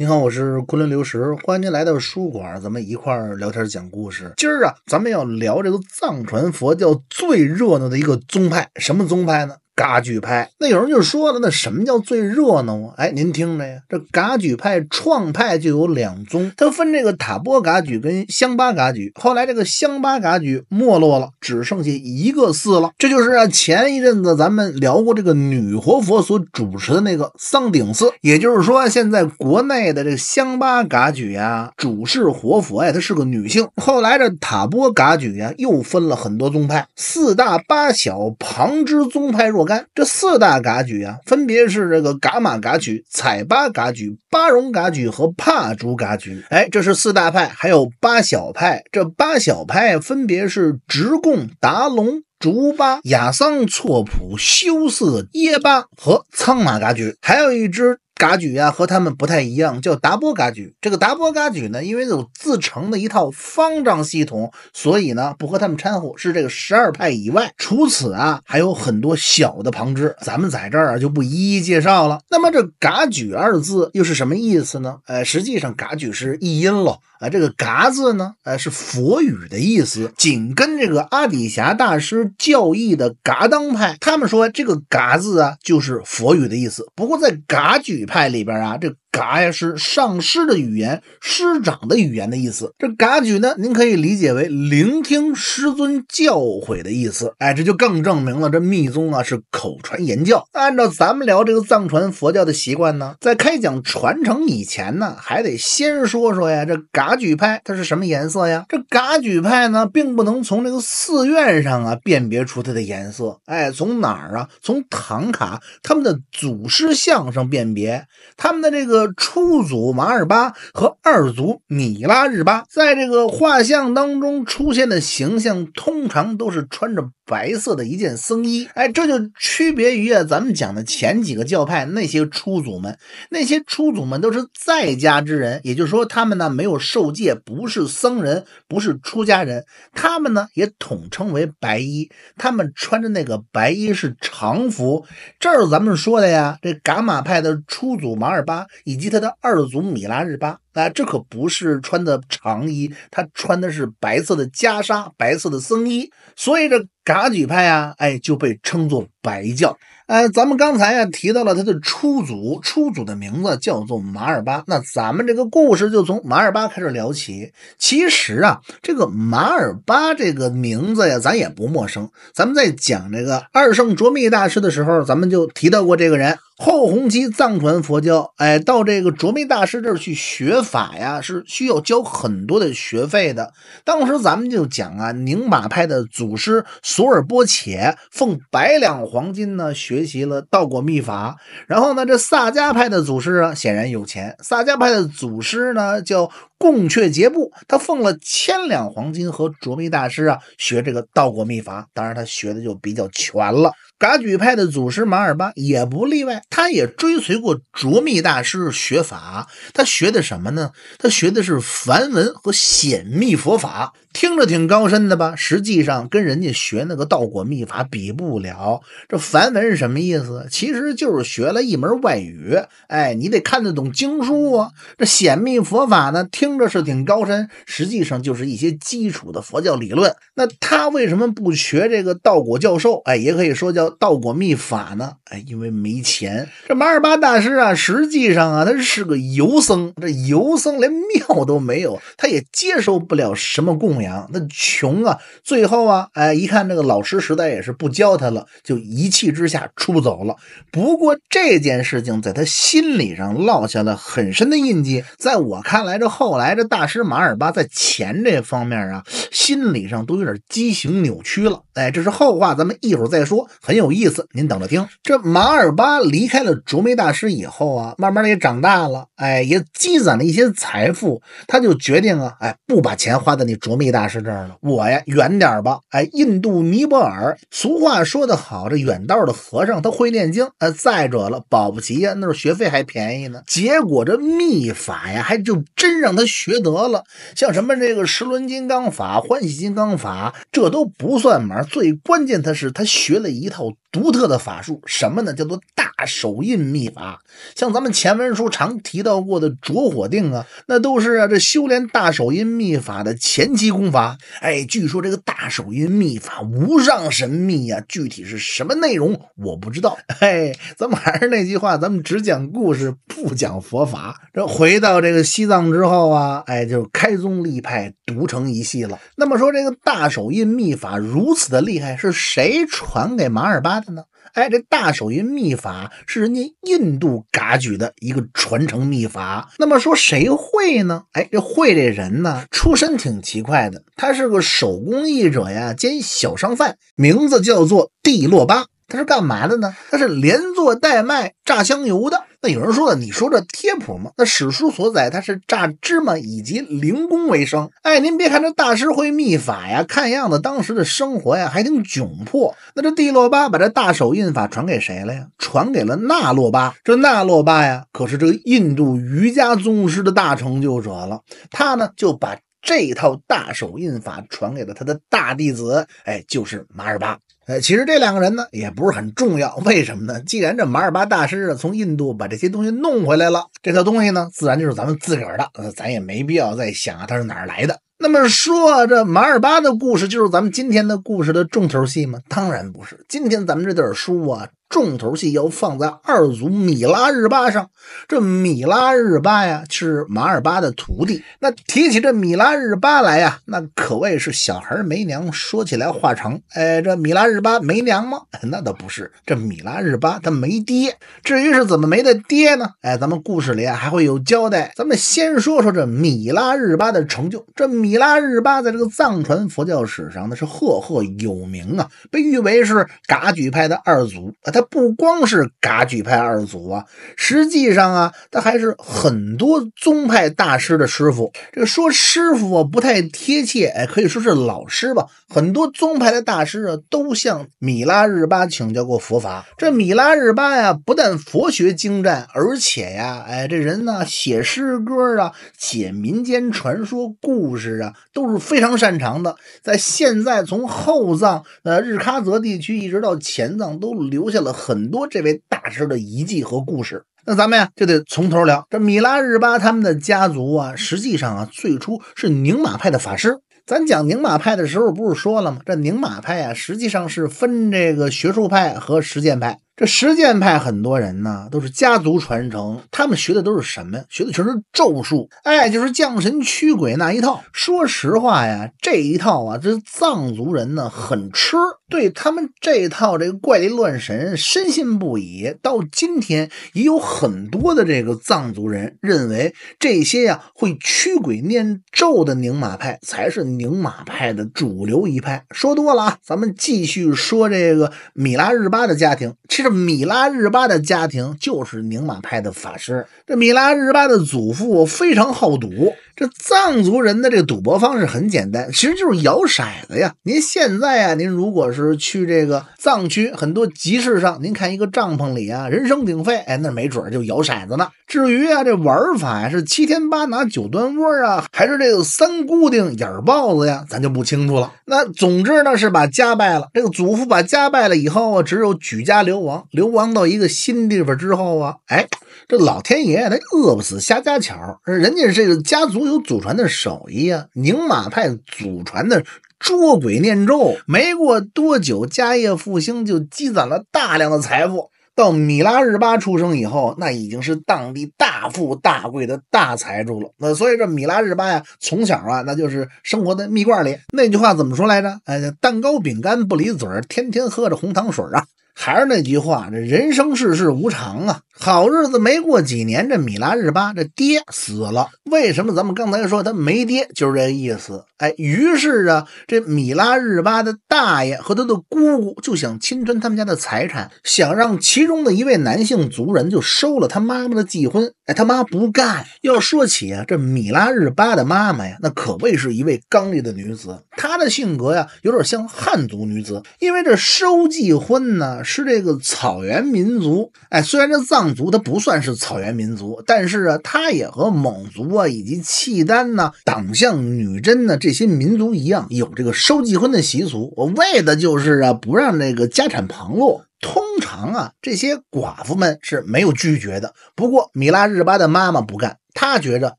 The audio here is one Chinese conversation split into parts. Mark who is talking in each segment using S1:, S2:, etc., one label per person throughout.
S1: 您好，我是昆仑流石，欢迎您来到书馆，咱们一块儿聊天讲故事。今儿啊，咱们要聊这个藏传佛教最热闹的一个宗派，什么宗派呢？噶举派，那有人就说了，那什么叫最热闹啊？哎，您听着呀，这噶举派创派就有两宗，它分这个塔波噶举跟香巴噶举。后来这个香巴噶举没落了，只剩下一个寺了，这就是前一阵子咱们聊过这个女活佛所主持的那个桑顶寺。也就是说，现在国内的这个香巴噶举呀，主事活佛呀，她是个女性。后来这塔波噶举呀，又分了很多宗派，四大八小，旁支宗派若干。这四大噶举啊，分别是这个噶玛噶举、采巴噶举、巴戎噶举和帕竹噶举。哎，这是四大派，还有八小派。这八小派分别是直贡、达隆、竹巴、雅桑、措普、修色、耶巴和仓玛噶举，还有一支。噶举呀，和他们不太一样，叫达波噶举。这个达波噶举呢，因为有自成的一套方丈系统，所以呢不和他们掺和，是这个十二派以外。除此啊，还有很多小的旁支，咱们在这儿啊就不一一介绍了。那么这噶举二字又是什么意思呢？呃，实际上噶举是译音咯。啊，这个噶字呢，呃，是佛语的意思。紧跟这个阿底峡大师教义的噶当派，他们说这个噶字啊就是佛语的意思。不过在噶举派里边啊，这。嘎呀是上师的语言，师长的语言的意思。这嘎举呢，您可以理解为聆听师尊教诲的意思。哎，这就更证明了这密宗啊是口传言教。按照咱们聊这个藏传佛教的习惯呢，在开讲传承以前呢，还得先说说呀，这嘎举派它是什么颜色呀？这嘎举派呢，并不能从这个寺院上啊辨别出它的颜色。哎，从哪儿啊？从唐卡他们的祖师像上辨别他们的这个。初祖马尔巴和二祖米拉日巴在这个画像当中出现的形象，通常都是穿着白色的一件僧衣。哎，这就区别于啊咱们讲的前几个教派那些出祖们，那些出祖们都是在家之人，也就是说他们呢没有受戒，不是僧人，不是出家人。他们呢也统称为白衣，他们穿着那个白衣是常服。这儿咱们说的呀，这噶玛派的出祖马尔巴。以及他的二祖米拉日巴。啊，这可不是穿的长衣，他穿的是白色的袈裟，白色的僧衣，所以这噶举派啊，哎就被称作白教。呃，咱们刚才呀提到了他的初祖，初祖的名字叫做马尔巴。那咱们这个故事就从马尔巴开始聊起。其实啊，这个马尔巴这个名字呀，咱也不陌生。咱们在讲这个二圣卓密大师的时候，咱们就提到过这个人。后弘基藏传佛教，哎，到这个卓密大师这儿去学。法呀是需要交很多的学费的。当时咱们就讲啊，宁玛派的祖师索尔波且奉百两黄金呢，学习了道果秘法。然后呢，这萨迦派的祖师啊，显然有钱。萨迦派的祖师呢叫贡却杰布，他奉了千两黄金和卓弥大师啊，学这个道果秘法。当然他学的就比较全了。噶举派的祖师马尔巴也不例外，他也追随过卓密大师学法。他学的什么呢？他学的是梵文和显密佛法。听着挺高深的吧，实际上跟人家学那个道果秘法比不了。这梵文是什么意思？其实就是学了一门外语。哎，你得看得懂经书啊。这显密佛法呢，听着是挺高深，实际上就是一些基础的佛教理论。那他为什么不学这个道果教授？哎，也可以说叫道果秘法呢？哎，因为没钱。这马尔巴大师啊，实际上啊，他是个游僧。这游僧连庙都没有，他也接受不了什么供。那穷啊，最后啊，哎，一看这个老师实在也是不教他了，就一气之下出走了。不过这件事情在他心理上落下了很深的印记。在我看来，这后来这大师马尔巴在钱这方面啊，心理上都有点畸形扭曲了。哎，这是后话，咱们一会儿再说，很有意思，您等着听。这马尔巴离开了卓梅大师以后啊，慢慢也长大了，哎，也积攒了一些财富，他就决定啊，哎，不把钱花在那卓弥大师这儿了，我呀，远点吧，哎，印度尼泊尔。俗话说得好，这远道的和尚他会念经，呃，再者了，保不齐呀，那是学费还便宜呢。结果这秘法呀，还就真让他学得了，像什么这个十轮金刚法、欢喜金刚法，这都不算门。最关键，的是他学了一套独特的法术，什么呢？叫做大。大手印秘法，像咱们前文书常提到过的卓火定啊，那都是啊这修炼大手印秘法的前期功法。哎，据说这个大手印秘法无上神秘呀，具体是什么内容我不知道。哎，咱们还是那句话，咱们只讲故事不讲佛法。这回到这个西藏之后啊，哎，就开宗立派，独成一系了。那么说这个大手印秘法如此的厉害，是谁传给马尔巴的呢？哎，这大手印秘法。是人家印度嘎举的一个传承秘法。那么说谁会呢？哎，会这人呢，出身挺奇怪的，他是个手工艺者呀，兼小商贩，名字叫做蒂洛巴。他是干嘛的呢？他是连做带卖榨香油的。那有人说呢，你说这贴谱吗？那史书所载，他是榨芝麻以及零工为生。哎，您别看这大师会秘法呀，看样子当时的生活呀还挺窘迫。那这帝洛巴把这大手印法传给谁了呀？传给了那洛巴。这那洛巴呀，可是这印度瑜伽宗师的大成就者了。他呢就把这套大手印法传给了他的大弟子，哎，就是马尔巴。呃，其实这两个人呢，也不是很重要。为什么呢？既然这马尔巴大师啊从印度把这些东西弄回来了，这套东西呢，自然就是咱们自个儿的，呃，咱也没必要再想啊，他是哪儿来的。那么说，这马尔巴的故事就是咱们今天的故事的重头戏吗？当然不是。今天咱们这本书啊。重头戏要放在二组米拉日巴上。这米拉日巴呀，是马尔巴的徒弟。那提起这米拉日巴来呀，那可谓是小孩没娘。说起来话长，哎，这米拉日巴没娘吗？那倒不是，这米拉日巴他没爹。至于是怎么没的爹呢？哎，咱们故事里啊还会有交代。咱们先说说这米拉日巴的成就。这米拉日巴在这个藏传佛教史上呢是赫赫有名啊，被誉为是噶举派的二祖啊，他。不光是噶举派二祖啊，实际上啊，他还是很多宗派大师的师傅。这个说师傅啊不太贴切，哎，可以说是老师吧。很多宗派的大师啊，都向米拉日巴请教过佛法。这米拉日巴呀，不但佛学精湛，而且呀，哎，这人呢，写诗歌啊，写民间传说故事啊，都是非常擅长的。在现在从后藏呃日喀则地区一直到前藏，都留下了。很多这位大师的遗迹和故事，那咱们呀就得从头聊。这米拉日巴他们的家族啊，实际上啊最初是宁玛派的法师。咱讲宁玛派的时候不是说了吗？这宁玛派啊实际上是分这个学术派和实践派。这实践派很多人呢，都是家族传承，他们学的都是什么？学的全是咒术，哎，就是降神驱鬼那一套。说实话呀，这一套啊，这藏族人呢很吃，对他们这套这个怪力乱神深信不疑。到今天也有很多的这个藏族人认为，这些呀会驱鬼念咒的宁玛派才是宁玛派的主流一派。说多了啊，咱们继续说这个米拉日巴的家庭，其实。米拉日巴的家庭就是宁玛派的法师。这米拉日巴的祖父非常好赌。这藏族人的这个赌博方式很简单，其实就是摇骰子呀。您现在啊，您如果是去这个藏区，很多集市上，您看一个帐篷里啊，人声鼎沸，哎，那没准就摇骰子呢。至于啊，这玩法呀，是七天八拿九端窝啊，还是这个三姑定眼豹子呀，咱就不清楚了。那总之呢，是把家败了，这个祖父把家败了以后啊，只有举家流亡，流亡到一个新地方之后啊，哎，这老天爷他饿不死瞎家巧，人家这个家族。有祖传的手艺啊，宁马派祖传的捉鬼念咒。没过多久，家业复兴就积攒了大量的财富。到米拉日巴出生以后，那已经是当地大富大贵的大财主了。那所以这米拉日巴呀，从小啊，那就是生活在蜜罐里。那句话怎么说来着？哎，蛋糕饼干不离嘴天天喝着红糖水啊。还是那句话，这人生世事无常啊，好日子没过几年，这米拉日巴这爹死了。为什么咱们刚才说他没爹就是这个意思？哎，于是啊，这米拉日巴的大爷和他的姑姑就想侵吞他们家的财产，想让其中的一位男性族人就收了他妈妈的继婚。哎，他妈不干。要说起啊，这米拉日巴的妈妈呀，那可谓是一位刚烈的女子，她的性格呀有点像汉族女子，因为这收继婚呢。是这个草原民族，哎，虽然这藏族它不算是草原民族，但是啊，它也和蒙族啊以及契丹呐、党项、女真呢这些民族一样，有这个收继婚的习俗。我为的就是啊，不让这个家产旁落。通常啊，这些寡妇们是没有拒绝的。不过米拉日巴的妈妈不干。他觉着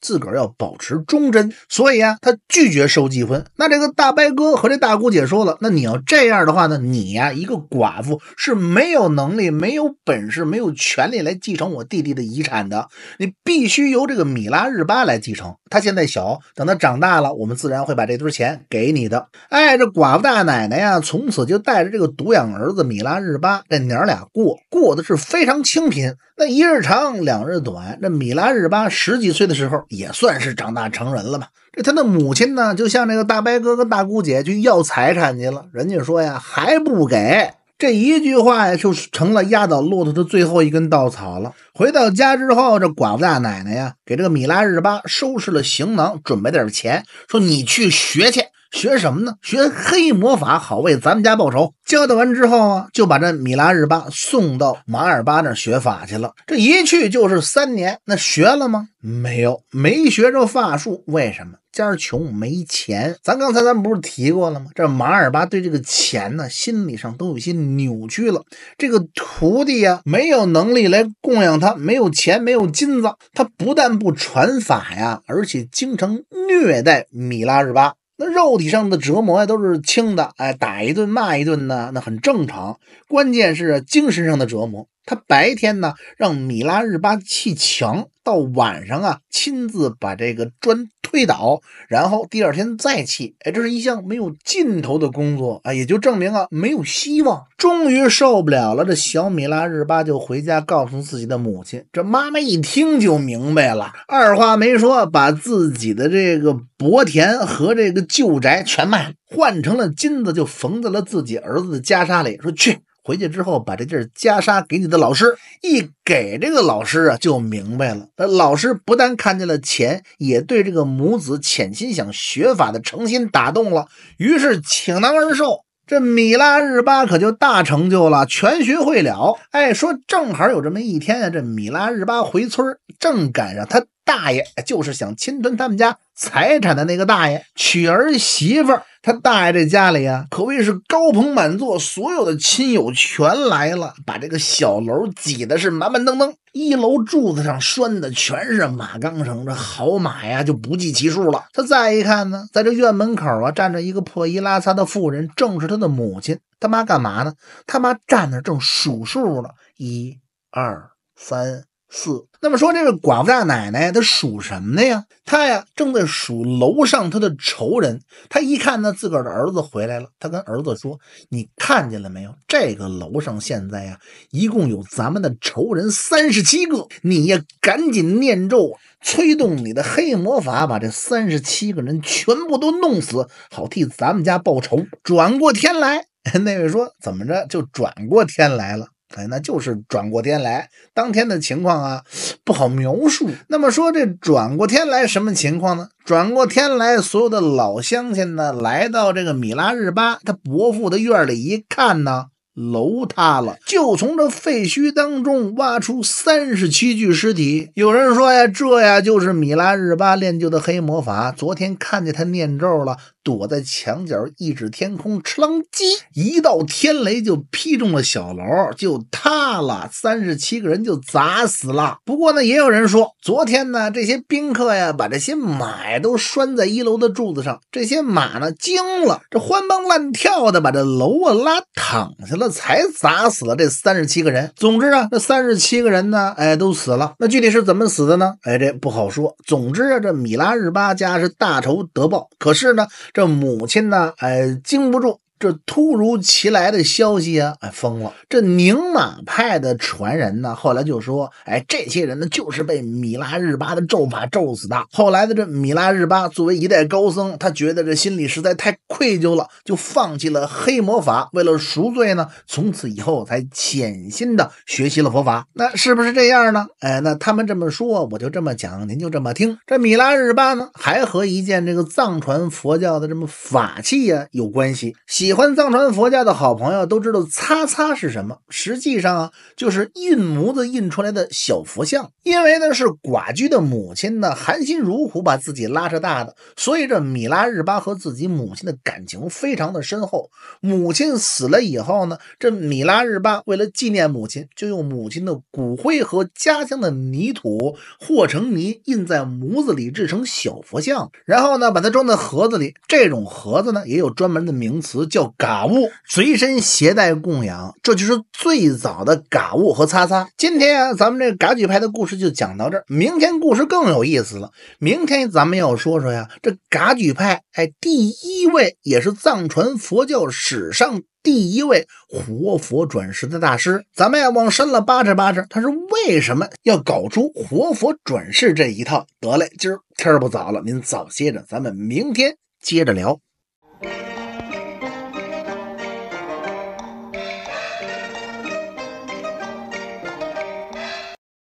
S1: 自个儿要保持忠贞，所以啊，他拒绝收继婚。那这个大伯哥和这大姑姐说了：“那你要这样的话呢，你呀，一个寡妇是没有能力、没有本事、没有权利来继承我弟弟的遗产的。你必须由这个米拉日巴来继承。他现在小，等他长大了，我们自然会把这堆钱给你的。”哎，这寡妇大奶奶呀，从此就带着这个独养儿子米拉日巴，这娘俩过过的是非常清贫。那一日长，两日短，那米拉日巴十几。几岁的时候也算是长大成人了吧？这他的母亲呢，就向这个大伯哥跟大姑姐去要财产去了。人家说呀，还不给。这一句话呀，就成了压倒骆驼的最后一根稻草了。回到家之后，这寡妇大奶奶呀，给这个米拉日巴收拾了行囊，准备点钱，说：“你去学去。”学什么呢？学黑魔法，好为咱们家报仇。交代完之后啊，就把这米拉日巴送到马尔巴那儿学法去了。这一去就是三年，那学了吗？没有，没学着法术。为什么？家穷没钱。咱刚才咱不是提过了吗？这马尔巴对这个钱呢，心理上都有些扭曲了。这个徒弟呀，没有能力来供养他，没有钱，没有金子，他不但不传法呀，而且经常虐待米拉日巴。那肉体上的折磨呀，都是轻的，哎，打一顿骂一顿呢，那很正常。关键是精神上的折磨，他白天呢让米拉日巴砌墙，到晚上啊亲自把这个砖。推倒，然后第二天再砌。哎，这是一项没有尽头的工作啊，也就证明啊没有希望。终于受不了了，这小米拉日巴就回家告诉自己的母亲。这妈妈一听就明白了，二话没说，把自己的这个薄田和这个旧宅全卖了，换成了金子，就缝在了自己儿子的袈裟里，说去。回去之后，把这件袈裟给你的老师，一给这个老师啊，就明白了。那老师不但看见了钱，也对这个母子潜心想学法的诚心打动了，于是请囊而受。这米拉日巴可就大成就了，全学会了。哎，说正好有这么一天啊，这米拉日巴回村正赶上他大爷，就是想侵吞他们家财产的那个大爷娶儿媳妇儿。他大爷这家里啊，可谓是高朋满座，所有的亲友全来了，把这个小楼挤的是满满当当。一楼柱子上拴的全是马钢绳，这好马呀就不计其数了。他再一看呢，在这院门口啊站着一个破衣拉撒的妇人，正是他的母亲。他妈干嘛呢？他妈站那正数数呢，一、二、三、四。那么说，这个寡妇大奶奶她属什么的呀？她呀正在数楼上她的仇人。她一看呢，自个儿的儿子回来了。她跟儿子说：“你看见了没有？这个楼上现在呀，一共有咱们的仇人三十七个。你呀，赶紧念咒，催动你的黑魔法，把这三十七个人全部都弄死，好替咱们家报仇。”转过天来，那位说：“怎么着？就转过天来了。”哎，那就是转过天来，当天的情况啊，不好描述。那么说这转过天来什么情况呢？转过天来，所有的老乡亲呢，来到这个米拉日巴他伯父的院里一看呢，楼塌了，就从这废墟当中挖出三十七具尸体。有人说呀，这呀就是米拉日巴练就的黑魔法，昨天看见他念咒了。躲在墙角一指天空，吃啷叽，一道天雷就劈中了小楼，就塌了，三十七个人就砸死了。不过呢，也有人说，昨天呢，这些宾客呀，把这些马都拴在一楼的柱子上，这些马呢惊了，这欢蹦乱跳的把这楼啊拉躺下了，才砸死了这三十七个人。总之啊，这三十七个人呢，哎，都死了。那具体是怎么死的呢？哎，这不好说。总之啊，这米拉日巴家是大仇得报，可是呢。这母亲呢？哎，经不住。这突如其来的消息啊，哎，疯了！这宁玛派的传人呢，后来就说，哎，这些人呢，就是被米拉日巴的咒法咒死的。后来的这米拉日巴作为一代高僧，他觉得这心里实在太愧疚了，就放弃了黑魔法，为了赎罪呢，从此以后才潜心的学习了佛法。那是不是这样呢？哎，那他们这么说，我就这么讲，您就这么听。这米拉日巴呢，还和一件这个藏传佛教的这么法器呀有关系。喜欢藏传佛教的好朋友都知道擦擦是什么，实际上啊就是印模子印出来的小佛像。因为呢是寡居的母亲呢，含辛茹苦把自己拉扯大的，所以这米拉日巴和自己母亲的感情非常的深厚。母亲死了以后呢，这米拉日巴为了纪念母亲，就用母亲的骨灰和家乡的泥土和成泥，印在模子里制成小佛像，然后呢把它装在盒子里。这种盒子呢也有专门的名词。叫嘎物，随身携带供养，这就是最早的嘎物和擦擦。今天啊，咱们这嘎举派的故事就讲到这儿，明天故事更有意思了。明天咱们要说说呀，这嘎举派哎，第一位也是藏传佛教史上第一位活佛转世的大师，咱们要往深了扒扯扒扯，他是为什么要搞出活佛转世这一套？得嘞，今儿天儿不早了，您早歇着，咱们明天接着聊。